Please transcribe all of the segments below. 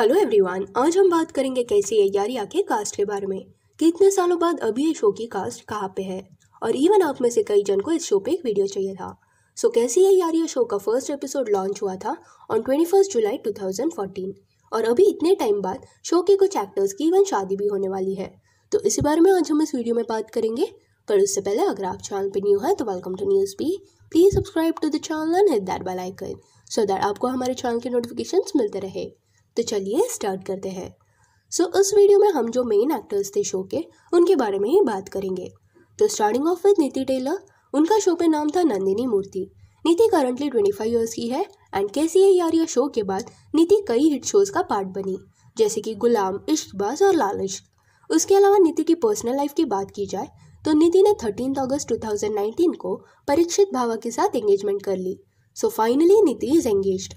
hello everyone आज हम बात करेंगे कैसी है यारिया के कास्ट के बारे में कितने सालों बाद अभी ये शो की कास्ट कहाँ पे है और इवन आप में से कई जन को इस शो पे एक वीडियो चाहिए था सो so, कैसी है यारिया शो का फर्स्ट एपिसोड लॉन्च हुआ था on twenty first July two thousand fourteen और अभी इतने टाइम बाद शो के कुछ एक्टर्स की इवन शादी भी होने वाली है तो इसी बारे में आज हम इस वीडियो में बात करेंगे पर उससे पहले अगर आप चैनल पर न्यू हैं तो वेलकम टू न्यूज़ भी please subscribe to the channel and hit that bell icon so that आपको हमारे चैनल के नोटिफिकेशंस मिलते रहे तो चलिए स्टार्ट करते हैं सो so, इस वीडियो में हम जो मेन एक्टर्स थे शो के उनके बारे में ही बात करेंगे तो starting off with Niti Taylor उनका शो पे नाम था नंदिनी मूर्ति नीति करंटली ट्वेंटी फाइव ईयर्स की है एंड कैसी है यार यह शो के बाद नीति कई हिट शोज का पार्ट बनी जैसे कि गुलाम इश्कबाज और लालच उसके अलावा नीति की पर्सनल लाइफ की बात की जाए तो नीति ने थर्टीन अगस्त टू को परीक्षित भावा के साथ एंगेजमेंट कर ली so finally Niti is engaged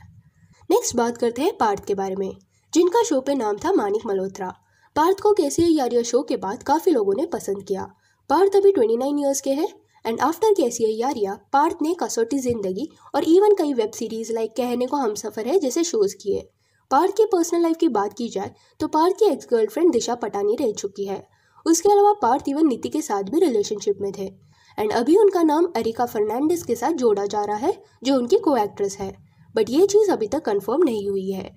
next बात करते हैं पार्थ के बारे में जिनका शो पे नाम था मानिक मल्होत्रा पार्थ को कैसे यारिया शो के बाद काफ़ी लोगों ने पसंद किया पार्थ अभी ट्वेंटी नाइन ईयर्स के हैं एंड आफ्टर कैसी यारिया पार्थ ने कसौटी जिंदगी और इवन कई वेब सीरीज लाइक कहने को हम सफ़र है जैसे शोज किए पार्थ की पर्सनल लाइफ की बात की जाए तो पार्थ की एक्स गर्लफ्रेंड दिशा पटानी रह चुकी है उसके अलावा पार्थ इवन नीति के साथ भी रिलेशनशिप में थे एंड अभी उनका नाम अरिका फर्नांडिस के साथ जोड़ा जा रहा है जो उनकी को एक्ट्रेस है बट ये चीज़ अभी तक कंफर्म नहीं हुई है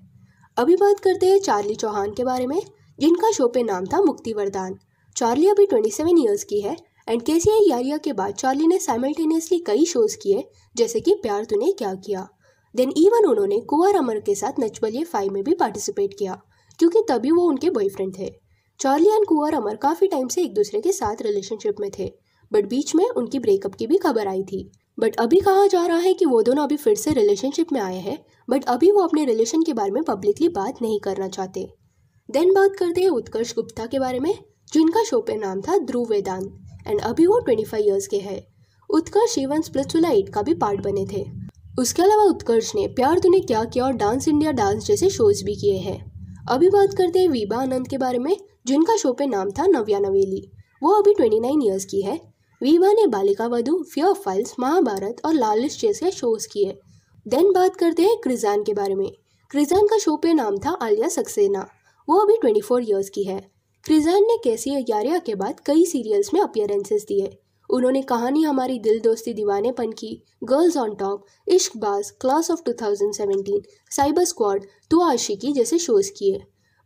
अभी बात करते हैं चार्ली चौहान के बारे में जिनका शो पे नाम था मुक्ति वरदान चार्ली अभी ट्वेंटी सेवन ईयर्स की है एंड के सी आई यारिया के बाद चार्ली ने साइमल्टेनियसली कई शोज़ किए जैसे कि प्यार तूने क्या किया देन इवन उन्होंने कुंवर अमर के साथ नचबलिए फाइव में भी पार्टिसिपेट किया क्योंकि तभी वो उनके बॉयफ्रेंड थे चार्ली एंड कुंवर अमर काफ़ी टाइम से एक दूसरे के साथ रिलेशनशिप में थे बट बीच में उनकी ब्रेकअप की भी खबर आई थी बट अभी कहा जा रहा है कि वो दोनों अभी फिर से रिलेशनशिप में आए हैं बट अभी वो अपने रिलेशन के बारे में पब्लिकली बात नहीं करना चाहते देन बात करते हैं उत्कर्ष गुप्ता के बारे में जिनका शो पे नाम था ध्रुव वेदांत एंड अभी वो ट्वेंटी फाइव ईयर्स के है उत्कर्ष इवन स्प्लिचुला एट का भी पार्ट बने थे उसके अलावा उत्कर्ष ने प्यार तूने क्या किया और डांस इंडिया डांस जैसे शोज भी किए हैं अभी बात करते हैं वीबा आनंद के बारे में जिनका शो पे नाम था नव्या नवेली वो अभी ट्वेंटी नाइन ईयर्स की है वीवा ने बालिका वधु फियर फाइल्स महाभारत और लालिश जैसे शोज किए देन बात करते हैं क्रिजान के बारे में क्रिजान का शो पे नाम था आलिया सक्सेना वो अभी ट्वेंटी फोर ईयर्स की है क्रिजान ने कैसी यारिया के बाद कई सीरियल्स में अपियरेंसेस दिए उन्होंने कहानी हमारी दिल दोस्ती दीवानेपन की girls on top Ishqbaaz class of 2017, cyber squad तो आशिकी जैसे शोज किए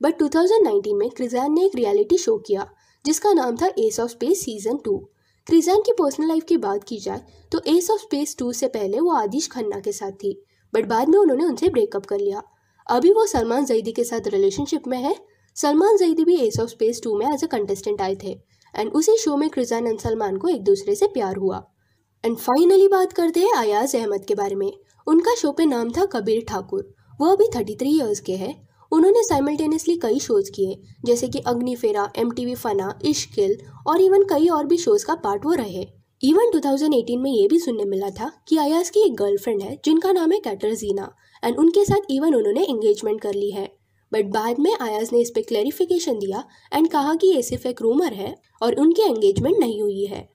बट 2019 में क्रिजान ने एक रियलिटी शो किया जिसका नाम था Ace of Space season two क्रिजान की पर्सनल लाइफ की बात की जाए तो एस ऑफ स्पेस टू से पहले वो आदिश खन्ना के साथ थी बट बाद में उन्होंने उनसे ब्रेकअप कर लिया अभी वो सलमान जईदी के साथ रिलेशनशिप में है सलमान जईदी भी एस ऑफ स्पेस टू में एज अ कंटेस्टेंट आए थे एंड उसी शो में क्रिजान एंड सलमान को एक दूसरे से प्यार हुआ एंड फाइनली बात करते हैं अयाज अहमद के बारे में उनका शो पे नाम था कबीर ठाकुर वो अभी थर्टी थ्री ईयर्स के हैं उन्होंने साइमल्टेनियसली कई शोज किए जैसे कि Agnifera M T V Fanaa इश्किल और इवन कई और भी शोज का पार्ट वो रहे इवन 2018 में ये भी सुनने मिला था कि अयास की एक गर्लफ्रेंड है जिनका नाम है कैटरजीना एंड उनके साथ इवन उन्होंने एंगेजमेंट कर ली है बट बाद में आयाज ने इस पर क्लैरिफिकेशन दिया एंड कहा कि ये सिर्फ एक रूमर है और उनकी एंगेजमेंट नहीं हुई है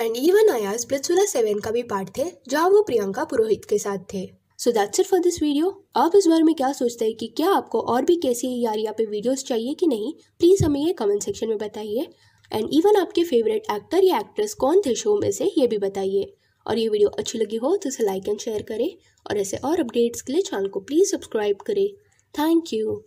एंड इवन आयाज प्लसुला सेवन का भी पार्ट थे जहाँ वो प्रियंका पुरोहित के साथ थे so that's it for this video आप इस बारे में क्या सोचते हैं कि क्या आपको और भी कैसी यहाँ पे वीडियोस चाहिए कि नहीं प्लीज़ हमें ये कमेंट सेक्शन में बताइए एंड इवन आपके फेवरेट एक्टर या एक्ट्रेस कौन थे शो में से ये भी बताइए और ये वीडियो अच्छी लगी हो तो इसे लाइक एंड शेयर करें और ऐसे और अपडेट्स के लिए चैनल को प्लीज़ सब्सक्राइब करें थैंक यू